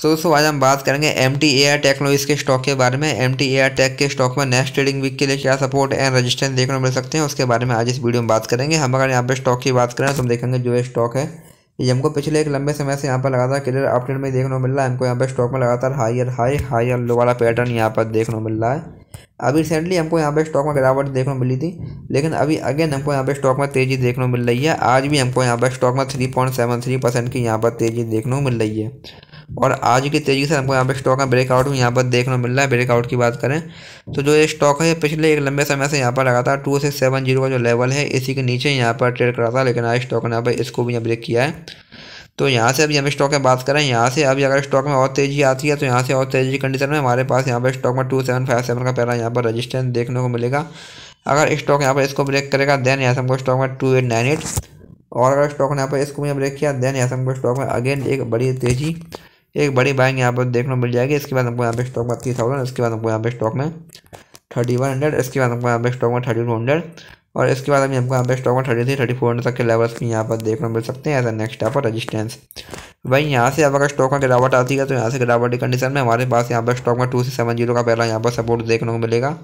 तो दोस्तों आज हम बात करेंगे एम टी ए के स्टॉक के बारे में एम टी ए टेक के स्टॉक में नेक्स्ट ट्रेडिंग वीक के लिए क्या सपोर्ट एंड रेजिस्टेंस देखने को मिल सकते हैं उसके बारे में आज इस वीडियो में बात करेंगे हम अगर यहाँ पे स्टॉक की बात करें तो हम देखेंगे जो स्टॉक है ये हमको पिछले एक लंबे समय से यहाँ पर लगातार क्लियर अपडेट में देखने को मिल रहा है हमको यहाँ पर स्टॉक में लगातार हायर हाई हायर लो वाला पैटर्न यहाँ पर देखने को मिल रहा है अभी रिसेंटली हमको यहाँ पे स्टॉक में गिरावट देखने को मिली थी लेकिन अभी अगेन हमको यहाँ पे स्टॉक में तेज़ी देखने को मिल रही है आज भी हमको यहाँ पर स्टॉक में three point seven three percent की यहाँ पर तेज़ी देखने को मिल रही है और आज की तेज़ी से हमको यहाँ पे स्टॉक का ब्रेकआउट भी यहाँ पर देखने को मिल रहा है ब्रेकआउट की बात करें तो जो ये स्टॉक है पिछले एक लंबे समय से यहाँ पर लगा था टू सिक्स सेवन जीरो का जो लेवल है इसी के नीचे यहाँ पर ट्रेड करा था लेकिन आज स्टॉक ने यहाँ पर इसको भी यहाँ ब्रेक किया है तो यहाँ से अभी हम स्टॉक में बात करें यहाँ से अभी अगर स्टॉक में और तेज़ी आती है तो यहाँ से और तेज़ी की कंडीशन में हमारे पास यहाँ पर स्टॉक में टू सेवन फाइव सेवन का पहला यहाँ पर रजिस्टेंस देखने को मिलेगा अगर स्टॉक यहाँ पर इसको ब्रेक करेगा देन यहाँ से हमको स्टॉक में टू एट नाइन एट और अगर स्टॉक ने यहाँ पर इसको यहाँ ब्रेक किया देन यहाँ से हमको स्टॉक में अगेन एक बड़ी तेज़ी एक बड़ी बाइंग यहाँ पर देखने को मिल जाएगी इसके बाद हमको यहाँ पे स्टॉक में थ्री थाउजेंड इसके बाद हमको यहाँ पे स्टॉक में थर्टी वन हंड्रेड इसके बाद हमको यहाँ पे स्टॉक में थर्टी टू हंड्रेड और इसके बाद अभी हमको यहाँ पे स्टॉक में thirty three thirty four hundred तक के लेवल्स भी यहाँ पर देखने को मिल सकते हैं एज ए नेक्स्ट यहाँ रजिस्टेंस भाई यहाँ से अब अगर स्टॉक में गिरावट आती है तो यहाँ से गिरावट की कंडीशन में हमारे पास यहाँ पर स्टॉक में टू से सेवन जीरो का पहला यहाँ पर सपोर्ट देखने को मिलेगा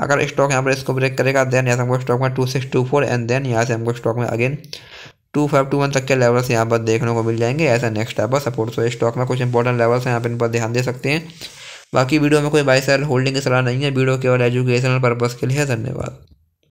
अगर स्टॉक यहाँ पर इसको ब्रेक करेगा देन यहाँ से हमको स्टॉक में two six two four and then यहाँ से हमको स्टॉक में again two five two one तक के लेवल्स यहाँ पर देखने को मिल जाएंगे ऐसा नेक्स्ट है सपोर्ट सो स्टॉक में कुछ इंपॉर्टेंट लेवल्स हैं यहाँ पर इन पर ध्यान दे सकते हैं बाकी वीडियो में कोई बाई सेल होल्डिंग की सलाह नहीं है वीडियो केवल एजुकेशनल पर्पज़ के लिए धन्यवाद